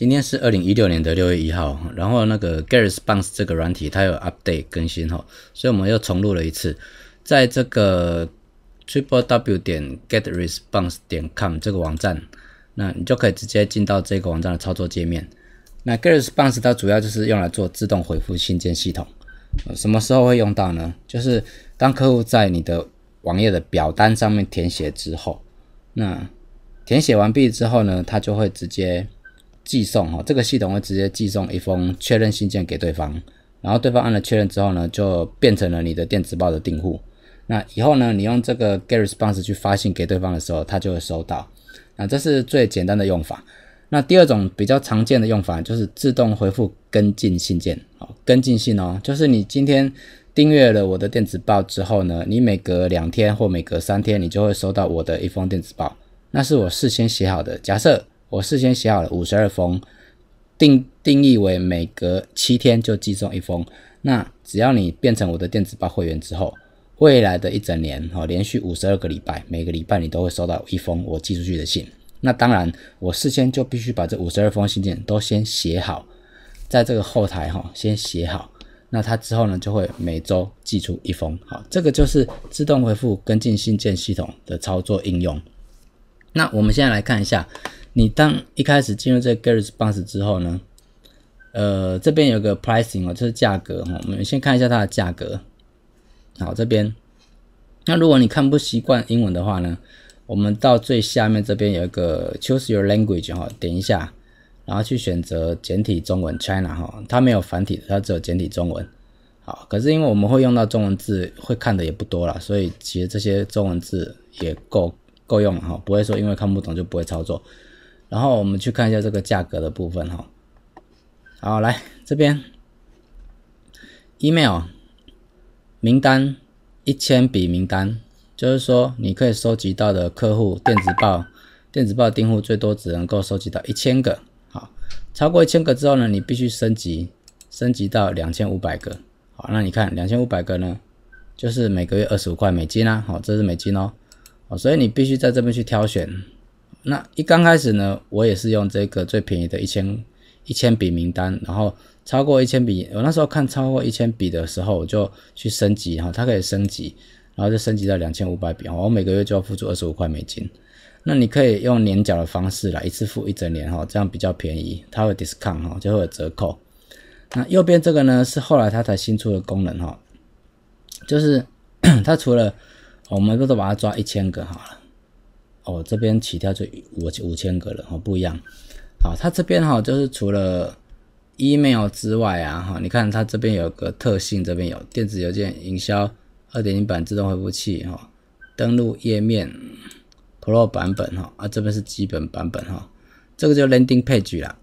今天是二零一六年的六月一号，然后那个 GetResponse 这个软体它有 update 更新哈，所以我们又重录了一次，在这个 triplew 点 getresponse 点 com 这个网站，那你就可以直接进到这个网站的操作界面。那 GetResponse 它主要就是用来做自动回复、新建系统，什么时候会用到呢？就是当客户在你的网页的表单上面填写之后，那填写完毕之后呢，它就会直接。寄送哈，这个系统会直接寄送一封确认信件给对方，然后对方按了确认之后呢，就变成了你的电子报的订户。那以后呢，你用这个 get response 去发信给对方的时候，他就会收到。那这是最简单的用法。那第二种比较常见的用法就是自动回复跟进信件。哦，跟进信哦，就是你今天订阅了我的电子报之后呢，你每隔两天或每隔三天，你就会收到我的一封电子报。那是我事先写好的。假设我事先写好了五十二封，定定义为每隔七天就寄送一封。那只要你变成我的电子报会员之后，未来的一整年哈，连续五十二个礼拜，每个礼拜你都会收到一封我寄出去的信。那当然，我事先就必须把这五十二封信件都先写好，在这个后台哈先写好。那它之后呢，就会每周寄出一封。好，这个就是自动回复跟进信件系统的操作应用。那我们现在来看一下。你当一开始进入这个 Gears b u z s 之后呢，呃，这边有个 Pricing 哦，这是价格哈。我们先看一下它的价格。好，这边。那如果你看不习惯英文的话呢，我们到最下面这边有一个 Choose Your Language 哈，点一下，然后去选择简体中文 China 哈。它没有繁体，它只有简体中文。好，可是因为我们会用到中文字，会看的也不多了，所以其实这些中文字也够够用了哈，不会说因为看不懂就不会操作。然后我们去看一下这个价格的部分哈。好，来这边，email 名单一千笔名单，就是说你可以收集到的客户电子报，电子报订户最多只能够收集到一千个。好，超过一千个之后呢，你必须升级，升级到两千五百个。好，那你看两千五百个呢，就是每个月二十五块美金啊。好，这是美金哦。哦，所以你必须在这边去挑选。那一刚开始呢，我也是用这个最便宜的，一千一千笔名单，然后超过一千笔，我那时候看超过一千笔的时候，我就去升级哈，它可以升级，然后就升级到两千五百笔，我每个月就要付出二十五块美金。那你可以用年缴的方式来一次付一整年哈，这样比较便宜，它会 discount 哈，就会有折扣。那右边这个呢，是后来它才新出的功能哈，就是 它除了我们不都把它抓一千个好了。哦，这边起跳就五五千个了，哦，不一样。好，它这边哈，就是除了 email 之外啊，哈，你看它这边有个特性，这边有电子邮件营销二点零版自动回复器，哈，登录页面 pro 版本，哈，啊，这边是基本版本，哈，这个就 landing page 了，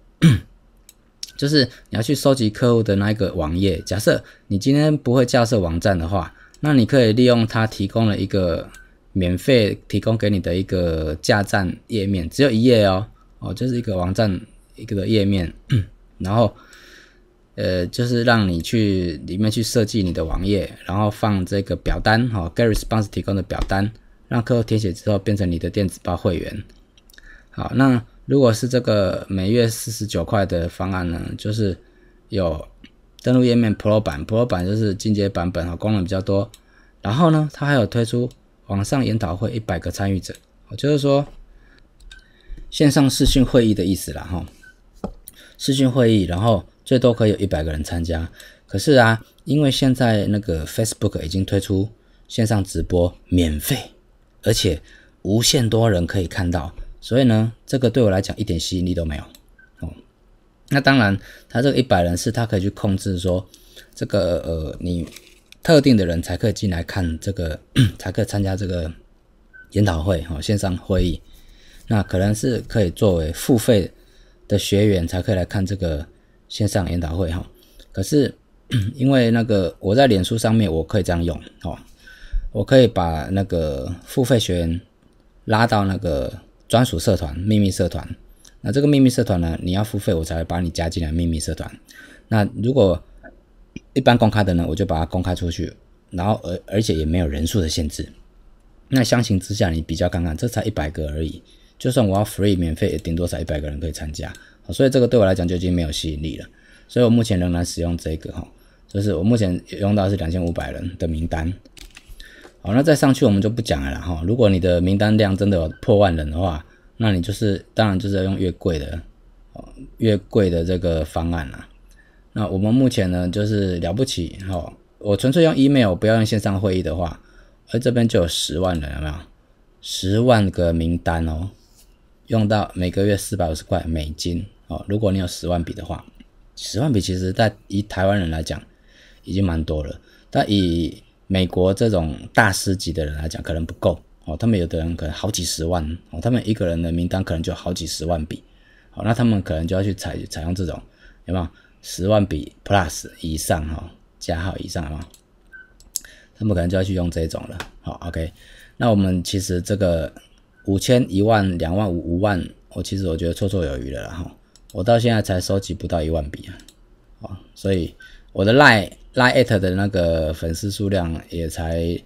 就是你要去收集客户的那一个网页。假设你今天不会架设网站的话，那你可以利用它提供了一个。免费提供给你的一个价站页面，只有一页哦，哦，就是一个网站一个页面，然后呃，就是让你去里面去设计你的网页，然后放这个表单哈，Garys p o n s e 提供的表单，让客户填写之后变成你的电子包会员。好，那如果是这个每月四十九块的方案呢，就是有登录页面 Pro 版，Pro 版就是进阶版本哈，功能比较多，然后呢，它还有推出。网上研讨会一百个参与者，我就是说线上视讯会议的意思啦，哈，视讯会议，然后最多可以有一百个人参加。可是啊，因为现在那个 Facebook 已经推出线上直播免费，而且无限多人可以看到，所以呢，这个对我来讲一点吸引力都没有。哦，那当然，他这个一百人是他可以去控制说这个呃你。特定的人才可以进来看这个，才可以参加这个研讨会哈，线上会议，那可能是可以作为付费的学员才可以来看这个线上研讨会哈。可是 因为那个我在脸书上面我可以这样用哦，我可以把那个付费学员拉到那个专属社团、秘密社团。那这个秘密社团呢，你要付费我才会把你加进来秘密社团。那如果一般公开的呢，我就把它公开出去，然后而而且也没有人数的限制。那相形之下，你比较尴尬，这才一百个而已。就算我要 free 免费，也顶多才一百个人可以参加，所以这个对我来讲就已经没有吸引力了。所以我目前仍然使用这个哈，就是我目前用到是两千五百人的名单。好，那再上去我们就不讲了哈。如果你的名单量真的破万人的话，那你就是当然就是要用越贵的，越贵的这个方案了。那我们目前呢，就是了不起哦！我纯粹用 email，不要用线上会议的话，而这边就有十万人，有没有？十万个名单哦，用到每个月四百五十块美金哦。如果你有十万笔的话，十万笔其实在以台湾人来讲已经蛮多了，但以美国这种大师级的人来讲，可能不够哦。他们有的人可能好几十万哦，他们一个人的名单可能就好几十万笔，好，那他们可能就要去采采用这种，有没有？十万笔 plus 以上哈，加号以上哈，他们可能就要去用这种了。好，OK，那我们其实这个五千、一万、两万五、五万，我其实我觉得绰绰有余了哈。我到现在才收集不到一万笔啊，好，所以我的 lie lie at 的那个粉丝数量也才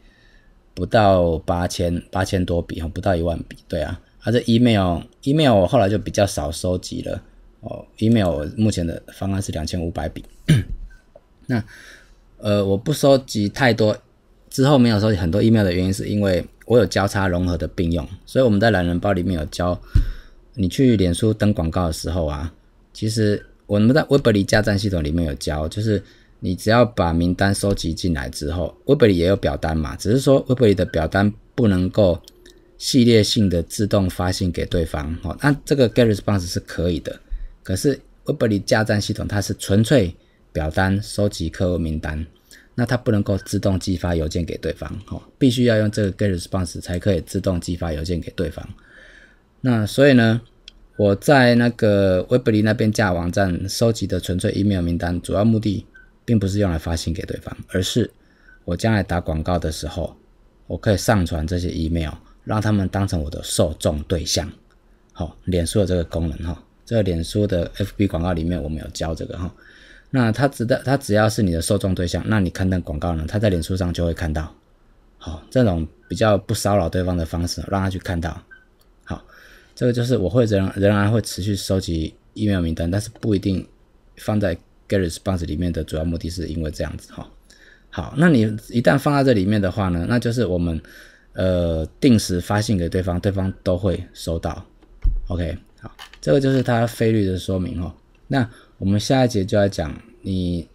不到八千，八千多笔哈，不到一万笔。对啊，啊这 email email 我后来就比较少收集了。哦，email 目前的方案是两千五百笔。那呃，我不收集太多，之后没有收集很多 email 的原因是因为我有交叉融合的并用，所以我们在懒人包里面有教你去脸书登广告的时候啊，其实我们在 Weberly 加站系统里面有教，就是你只要把名单收集进来之后，Weberly 也有表单嘛，只是说 Weberly 的表单不能够系列性的自动发信给对方哦，那这个 Get Response 是可以的。可是，Webly 加站系统它是纯粹表单收集客户名单，那它不能够自动寄发邮件给对方，哈，必须要用这个 Get Response 才可以自动寄发邮件给对方。那所以呢，我在那个 Webly 那边架网站收集的纯粹 email 名单，主要目的并不是用来发信给对方，而是我将来打广告的时候，我可以上传这些 email，让他们当成我的受众对象，好，脸书的这个功能，哈。这脸书的 FB 广告里面，我们有教这个哈。那它只的，它只要是你的受众对象，那你刊登广告呢，它在脸书上就会看到。好，这种比较不骚扰对方的方式，让他去看到。好，这个就是我会仍仍然会持续收集 email 名单，但是不一定放在 GetResponse 里面的主要目的是因为这样子哈。好，那你一旦放在这里面的话呢，那就是我们呃定时发信给对方，对方都会收到。OK。好，这个就是它费率的说明哦。那我们下一节就要讲你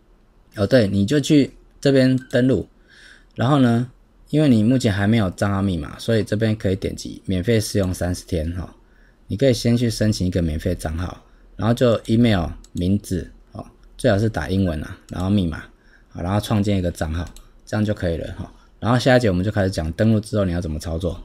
哦，对，你就去这边登录，然后呢，因为你目前还没有账号密码，所以这边可以点击免费试用三十天哈。你可以先去申请一个免费账号，然后就 email 名字哦，最好是打英文啊，然后密码好，然后创建一个账号，这样就可以了哈。然后下一节我们就开始讲登录之后你要怎么操作。